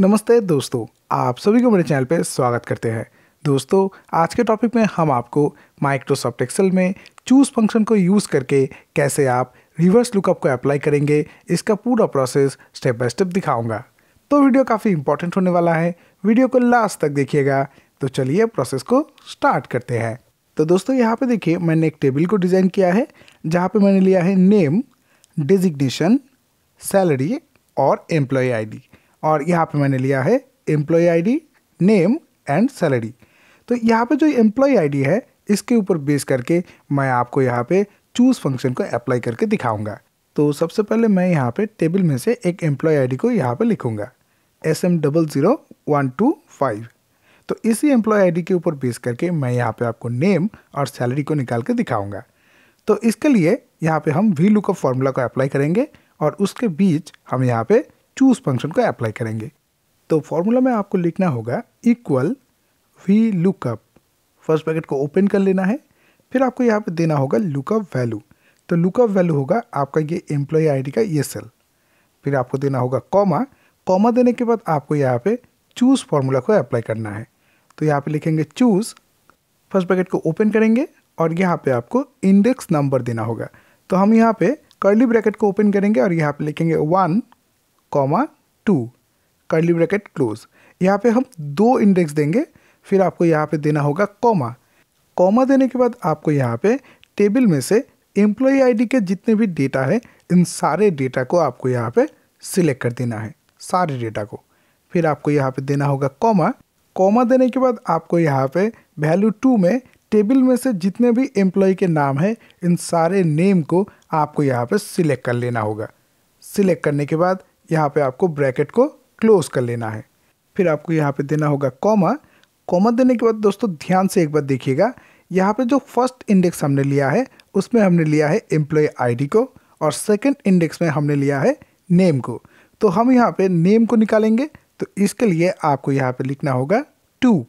नमस्ते दोस्तों आप सभी को मेरे चैनल पर स्वागत करते हैं दोस्तों आज के टॉपिक में हम आपको माइक्रोसॉफ्ट एक्सेल में चूज़ फंक्शन को यूज़ करके कैसे आप रिवर्स लुकअप को अप्लाई करेंगे इसका पूरा प्रोसेस स्टेप बाय स्टेप दिखाऊंगा तो वीडियो काफ़ी इंपॉर्टेंट होने वाला है वीडियो को लास्ट तक देखिएगा तो चलिए प्रोसेस को स्टार्ट करते हैं तो दोस्तों यहाँ पे देखिए मैंने एक टेबल को डिज़ाइन किया है जहाँ पे मैंने लिया है नेम डिजिग्नेशन सैलरी और एम्प्लॉय आईडी और यहाँ पे मैंने लिया है employee ID name and salary तो यहाँ पे जो एम्प्लॉय आईडी है इसके ऊपर बेस करके मैं आपको यहाँ पे चूज़ फंक्शन को अप्लाई करके दिखाऊंगा तो सबसे पहले मैं यहाँ पे टेबल में से एक एम्प्लॉय आईडी को यहाँ पे लिखूँगा S M double zero one two five तो इसी एम्प्लॉय डी के ऊपर बेस करके मैं यहाँ पे आपको नेम और सैलरी को निकाल के दिखाऊँगा तो इसके लिए यहाँ पे हम वी लुकअप फार्मूला को अप्लाई करेंगे और उसके बीच हम यहाँ पे चूज फंक्शन को अप्लाई करेंगे तो फॉर्मूला में आपको लिखना होगा equal V lookup first bracket को ओपन कर लेना है फिर आपको यहाँ पे देना होगा लुकअप वैल्यू तो लुकअप वैल्यू होगा आपका ये एम्प्लॉय आईडी का ये सेल फिर आपको देना होगा कॉमा कॉमा देने के बाद आपको यहाँ पे चूज़ फार्मूला को अप्लाई करना है तो यहाँ पे लिखेंगे चूज़ फर्स्ट पैकेट को ओपन करेंगे और यहाँ पे आपको इंडेक्स नंबर देना होगा तो हम यहाँ पे कर्ली ब्रैकेट को ओपन करेंगे और यहाँ पे लिखेंगे one comma two curly bracket close यहाँ पे हम दो इंडेक्स देंगे फिर आपको यहाँ पे देना होगा कॉमा कॉमा देने के बाद आपको यहाँ पे टेबल में से एम्प्लॉय आईडी के जितने भी डेटा है इन सारे डेटा को आपको यहाँ पे सिलेक्ट कर देना है सारे डेटा को फिर आपको यहाँ पे देना होगा कॉमा कॉमा देने के बाद आपको यहाँ पे वैल्यू टू में टेबल में से जितने भी एम्प्लॉय के नाम है इन सारे नेम को आपको यहाँ पे सिलेक्ट कर लेना होगा सिलेक्ट करने के बाद यहाँ पे आपको ब्रैकेट को क्लोज कर लेना है फिर आपको यहाँ पे देना होगा कॉमा कॉमा देने के बाद दोस्तों ध्यान से एक बार देखिएगा यहाँ पे जो फर्स्ट इंडेक्स हमने लिया है उसमें हमने लिया है एम्प्लॉय आईडी को और सेकंड इंडेक्स में हमने लिया है नेम को तो हम यहाँ पे नेम को निकालेंगे तो इसके लिए आपको यहाँ पे लिखना होगा टू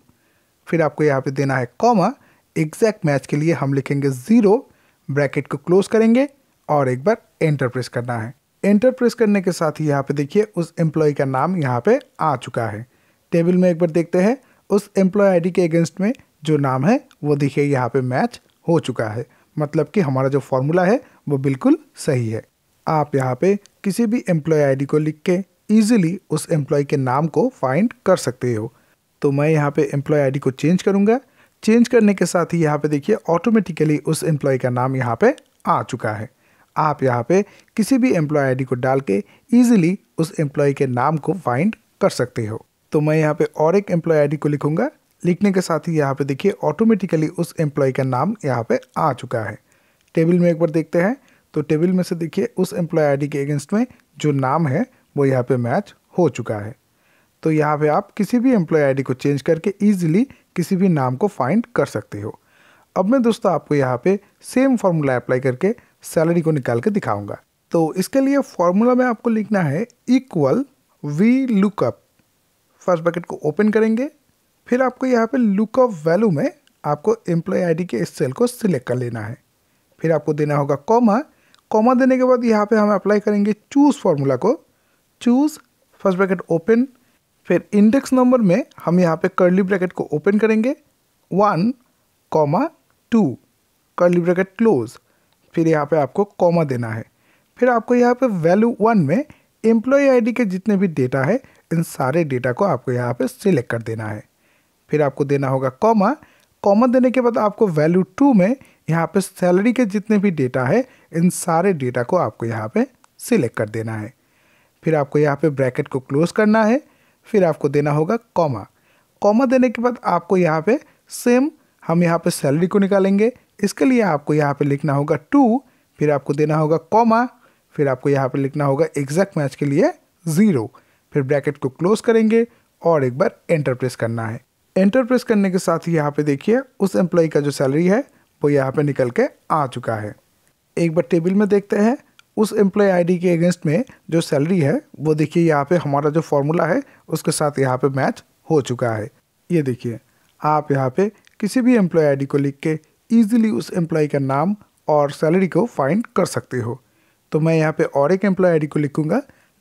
फिर आपको यहाँ पे देना है कॉमा एग्जैक्ट मैच के लिए हम लिखेंगे ज़ीरो ब्रैकेट को क्लोज करेंगे और एक बार एंटरप्रेस करना है एंटर प्रेस करने के साथ ही यहाँ पे देखिए उस एम्प्लॉय का नाम यहाँ पे आ चुका है टेबल में एक बार देखते हैं उस एम्प्लॉय आईडी के अगेंस्ट में जो नाम है वो देखिए यहाँ पे मैच हो चुका है मतलब कि हमारा जो फॉर्मूला है वो बिल्कुल सही है आप यहाँ पे किसी भी एम्प्लॉय आई को लिख के ईजिली उस एम्प्लॉय के नाम को फाइंड कर सकते हो तो मैं यहाँ पे एम्प्लॉय आई को चेंज करूँगा चेंज करने के साथ ही यहाँ पे देखिए ऑटोमेटिकली उस एम्प्लॉय का नाम यहाँ पे आ चुका है आप यहाँ पे किसी भी एम्प्लॉय आईडी को डाल के ईजिली उस एम्प्लॉय के नाम को फाइंड कर सकते हो तो मैं यहाँ पे और एक एम्प्लॉय आईडी को लिखूंगा लिखने के साथ ही यहाँ पे देखिए ऑटोमेटिकली उस एम्प्लॉय का नाम यहाँ पे आ चुका है टेबल में एक बार देखते हैं तो टेबल में से देखिए उस एम्प्लॉय आई के अगेंस्ट में जो नाम है वो यहाँ पर मैच हो चुका है तो यहाँ पर आप किसी भी एम्प्लॉय आई को चेंज करके ईजिली किसी भी नाम को फाइंड कर सकते हो अब मैं दोस्तों आपको यहाँ पे सेम फार्मूला अप्लाई करके सैलरी को निकाल के दिखाऊंगा तो इसके लिए फॉर्मूला में आपको लिखना है equal V lookup first bracket को ओपन करेंगे फिर आपको यहाँ पे लुकअप वैल्यू में आपको एम्प्लॉय आईडी के इस सेल को सिलेक्ट कर लेना है फिर आपको देना होगा कॉमा कॉमा देने के बाद यहाँ पे हम अप्लाई करेंगे चूज़ फार्मूला को चूज़ फर्स्ट ब्रैकेट ओपन फिर इंडेक्स नंबर में हम यहाँ पे कर्ली ब्रैकेट को ओपन करेंगे one comma two curly bracket close फिर यहाँ पे आपको कॉमा देना है फिर आपको यहाँ पे वैल्यू वन में एम्प्लॉय आईडी के जितने भी डेटा है इन सारे डेटा को आपको यहाँ पे सिलेक्ट कर देना है फिर आपको देना होगा कॉमा कॉमा देने के बाद आपको वैल्यू टू में यहाँ पे सैलरी के जितने भी डेटा है इन सारे डेटा को आपको यहाँ पे सिलेक्ट कर देना है फिर आपको यहाँ पे ब्रैकेट को क्लोज करना है फिर आपको देना होगा कॉमा कॉमा देने के बाद आपको यहाँ पे सेम हम यहाँ पर सैलरी को निकालेंगे इसके लिए आपको यहाँ पे लिखना होगा टू फिर आपको देना होगा कॉमा फिर आपको यहाँ पर लिखना होगा एग्जैक्ट मैच के लिए ज़ीरो फिर ब्रैकेट को क्लोज करेंगे और एक बार एंटर प्रेस करना है एंटर प्रेस करने के साथ ही यहाँ पे देखिए उस एम्प्लॉय का जो सैलरी है वो यहाँ पे निकल के आ चुका है एक बार टेबल में देखते हैं उस एम्प्लॉय आईडी के अगेंस्ट में जो सैलरी है वो देखिए यहाँ पे हमारा जो फॉर्मूला है उसके साथ यहाँ पे मैच हो चुका है ये देखिए आप यहाँ पे किसी भी एम्प्लॉय आईडी को लिख के ईजिली उस एम्प्लॉय का नाम और सैलरी को फाइंड कर सकते हो तो मैं यहाँ पे और एक एम्प्लॉय आईडी को लिखूँगा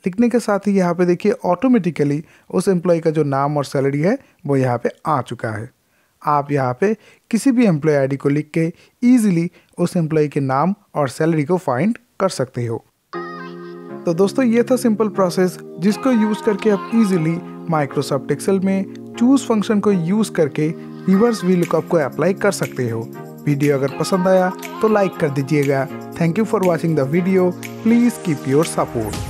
लिखने के साथ ही यहाँ पे देखिए ऑटोमेटिकली उस एम्प्लॉय का जो नाम और सैलरी है वो यहाँ पे आ चुका है आप यहाँ पे किसी भी एम्प्लॉय आईडी को लिख के ईजिली उस एम्प्लॉय के नाम और सैलरी को फाइंड कर सकते हो तो दोस्तों ये था सिंपल प्रोसेस जिसको यूज़ करके आप ईजिली माइक्रोसॉफ्ट एक्सेल में चूज़ फंक्शन को यूज़ करके रिवर्स वी लुकअप को अप्लाई कर सकते हो वीडियो अगर पसंद आया तो लाइक कर दीजिएगा thank you for watching the video please keep your support